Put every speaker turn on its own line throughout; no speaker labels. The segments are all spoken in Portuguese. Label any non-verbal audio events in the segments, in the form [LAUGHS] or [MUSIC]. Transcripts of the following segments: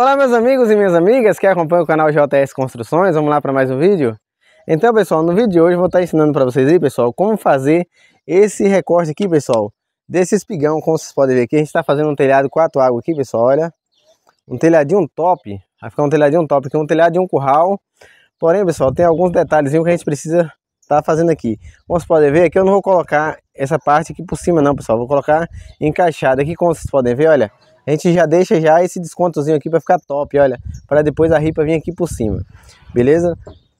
Olá meus amigos e minhas amigas que acompanham o canal JS Construções, vamos lá para mais um vídeo? Então pessoal, no vídeo de hoje eu vou estar tá ensinando para vocês aí pessoal, como fazer esse recorte aqui pessoal, desse espigão, como vocês podem ver aqui, a gente está fazendo um telhado quatro águas aqui pessoal, olha, um telhadinho top, vai ficar um telhadinho top, aqui um telhado de um curral, porém pessoal, tem alguns detalhes que a gente precisa tá fazendo aqui. Como vocês podem ver, aqui eu não vou colocar essa parte aqui por cima não, pessoal. Vou colocar encaixada aqui, como vocês podem ver, olha a gente já deixa já esse descontozinho aqui para ficar top, olha, para depois a ripa vir aqui por cima, beleza?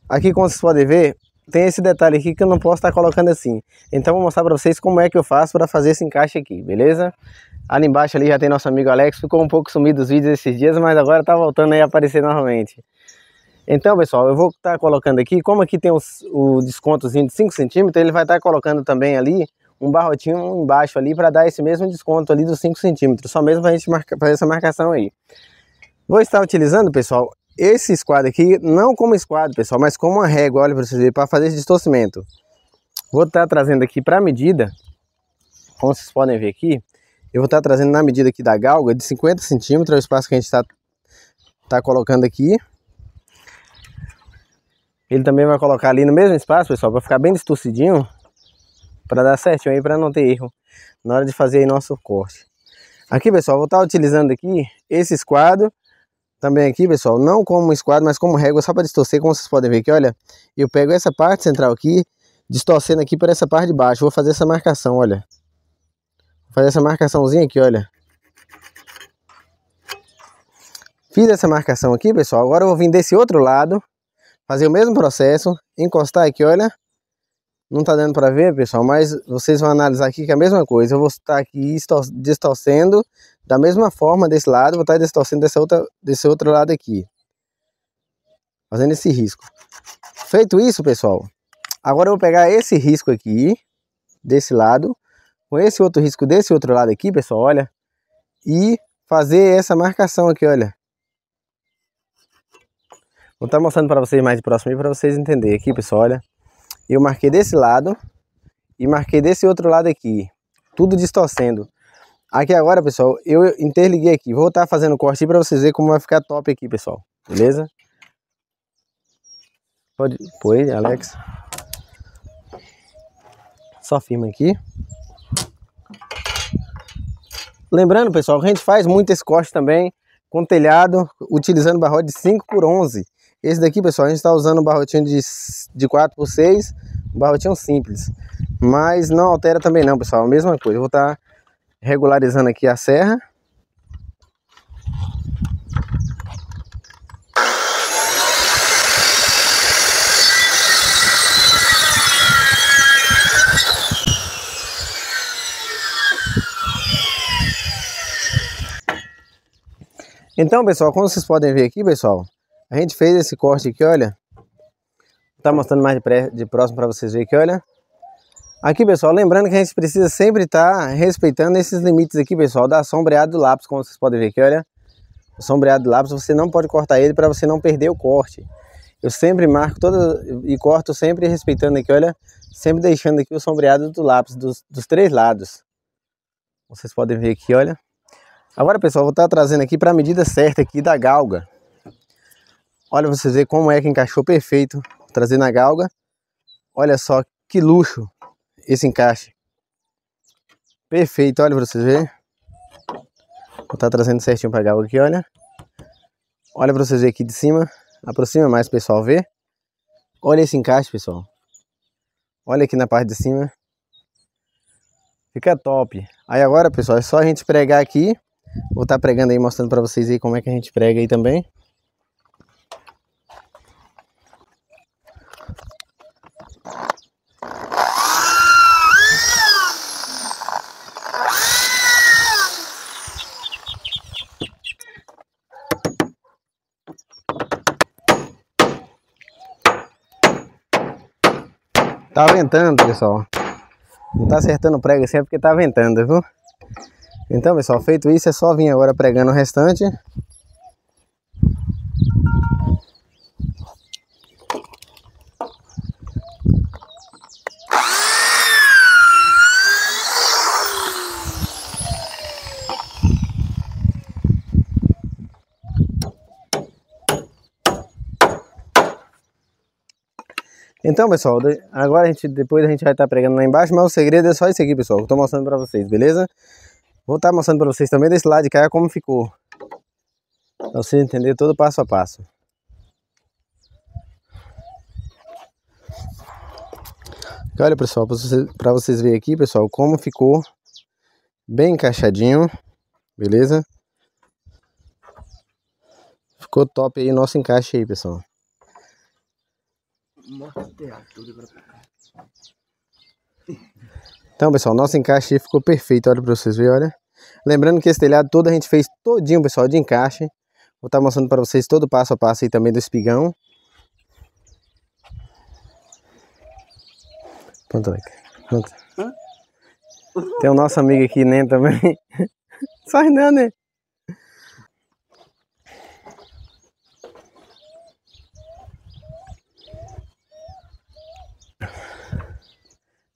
Aqui como vocês podem ver, tem esse detalhe aqui que eu não posso estar tá colocando assim. Então vou mostrar para vocês como é que eu faço para fazer esse encaixe aqui, beleza? Ali embaixo ali já tem nosso amigo Alex, ficou um pouco sumido os vídeos esses dias, mas agora tá voltando aí a aparecer novamente. Então pessoal, eu vou estar tá colocando aqui, como aqui tem os, o descontozinho de 5 centímetros, ele vai estar tá colocando também ali um barrotinho embaixo ali para dar esse mesmo desconto ali dos 5 centímetros, só mesmo para a gente marcar, fazer essa marcação aí. Vou estar utilizando, pessoal, esse esquadro aqui, não como esquadro, pessoal, mas como uma régua, olha para vocês verem, para fazer esse distorcimento. Vou estar trazendo aqui para a medida, como vocês podem ver aqui, eu vou estar trazendo na medida aqui da galga de 50 centímetros, é o espaço que a gente está tá colocando aqui. Ele também vai colocar ali no mesmo espaço, pessoal, para ficar bem distorcidinho, para dar certinho aí, para não ter erro na hora de fazer nosso corte. Aqui, pessoal, vou estar tá utilizando aqui esse esquadro, também aqui, pessoal, não como esquadro, mas como régua, só para distorcer, como vocês podem ver aqui, olha, eu pego essa parte central aqui, distorcendo aqui para essa parte de baixo, vou fazer essa marcação, olha. Vou fazer essa marcaçãozinha aqui, olha. Fiz essa marcação aqui, pessoal, agora eu vou vir desse outro lado, fazer o mesmo processo, encostar aqui, olha, não tá dando para ver, pessoal, mas vocês vão analisar aqui que é a mesma coisa. Eu vou estar aqui distorcendo da mesma forma desse lado, vou estar distorcendo dessa outra, desse outro lado aqui. Fazendo esse risco. Feito isso, pessoal, agora eu vou pegar esse risco aqui, desse lado, com esse outro risco desse outro lado aqui, pessoal, olha, e fazer essa marcação aqui, olha. Vou estar mostrando para vocês mais próximo aí para vocês entenderem aqui, pessoal, olha eu marquei desse lado e marquei desse outro lado aqui, tudo distorcendo. Aqui agora, pessoal, eu interliguei aqui. Vou estar tá fazendo corte para vocês verem como vai ficar top aqui, pessoal. Beleza? Pode... Pois, Alex. Só firma aqui. Lembrando, pessoal, que a gente faz muito esse corte também com telhado, utilizando barrote de 5 por 11. Esse daqui, pessoal, a gente está usando um barrotinho de de 4 por 6 barrotinho simples. Mas não altera também não, pessoal. A mesma coisa. Eu vou estar tá regularizando aqui a serra. Então, pessoal, como vocês podem ver aqui, pessoal, a gente fez esse corte aqui, olha, estar tá mostrando mais de, pré, de próximo para vocês verem que olha. Aqui, pessoal, lembrando que a gente precisa sempre estar tá respeitando esses limites aqui, pessoal, da sombreado do lápis, como vocês podem ver aqui, olha. O sombreado do lápis, você não pode cortar ele para você não perder o corte. Eu sempre marco toda e corto sempre respeitando aqui, olha, sempre deixando aqui o sombreado do lápis dos, dos três lados. Vocês podem ver aqui, olha. Agora, pessoal, vou estar tá trazendo aqui para a medida certa aqui da galga. Olha, vocês ver como é que encaixou perfeito trazendo a galga. Olha só que luxo esse encaixe. Perfeito, olha para vocês verem. Vou estar tá trazendo certinho para galga aqui, olha. Olha para vocês verem aqui de cima. Aproxima mais o pessoal ver. Olha esse encaixe, pessoal. Olha aqui na parte de cima. Fica top. Aí agora, pessoal, é só a gente pregar aqui. Vou estar tá pregando aí, mostrando para vocês aí como é que a gente prega aí também. Tá ventando, pessoal. Não tá acertando prego assim é porque tá ventando, viu? Então, pessoal, feito isso, é só vir agora pregando o restante. Então, pessoal, agora a gente, depois a gente vai estar tá pregando lá embaixo, mas o segredo é só isso aqui, pessoal, que eu estou mostrando para vocês, beleza? Vou estar tá mostrando para vocês também desse lado de cá como ficou. Para vocês entenderem todo passo a passo. olha, pessoal, para vocês, vocês verem aqui, pessoal, como ficou bem encaixadinho, beleza? Ficou top aí nosso encaixe aí, pessoal. Então, pessoal, nosso encaixe ficou perfeito. Olha para vocês verem, olha. Lembrando que esse telhado todo a gente fez todinho, pessoal, de encaixe. Vou estar tá mostrando para vocês todo o passo a passo aí também do espigão. Pronto, Pronto. Tem o nosso amigo aqui, né, também. Sai [LAUGHS] não, né?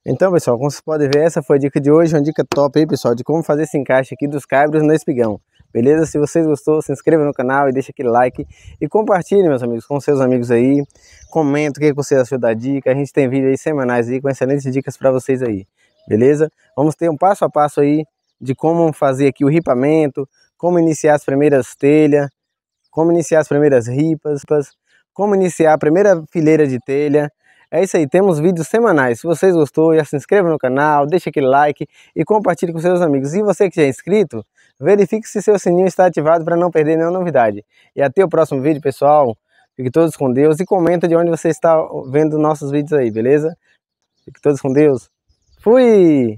Então, pessoal, como vocês podem ver, essa foi a dica de hoje, uma dica top aí, pessoal, de como fazer esse encaixe aqui dos cabros no espigão. Beleza? Se vocês gostou, se inscreva no canal e deixa aquele like. E compartilhe, meus amigos, com seus amigos aí. Comenta o que você achou da dica. A gente tem vídeo aí semanais aí com excelentes dicas para vocês aí. Beleza? Vamos ter um passo a passo aí de como fazer aqui o ripamento, como iniciar as primeiras telhas, como iniciar as primeiras ripas, como iniciar a primeira fileira de telha, é isso aí, temos vídeos semanais. Se vocês gostou, já se inscreva no canal, deixa aquele like e compartilhe com seus amigos. E você que já é inscrito, verifique se seu sininho está ativado para não perder nenhuma novidade. E até o próximo vídeo, pessoal. Fique todos com Deus e comenta de onde você está vendo nossos vídeos aí, beleza? Fique todos com Deus. Fui!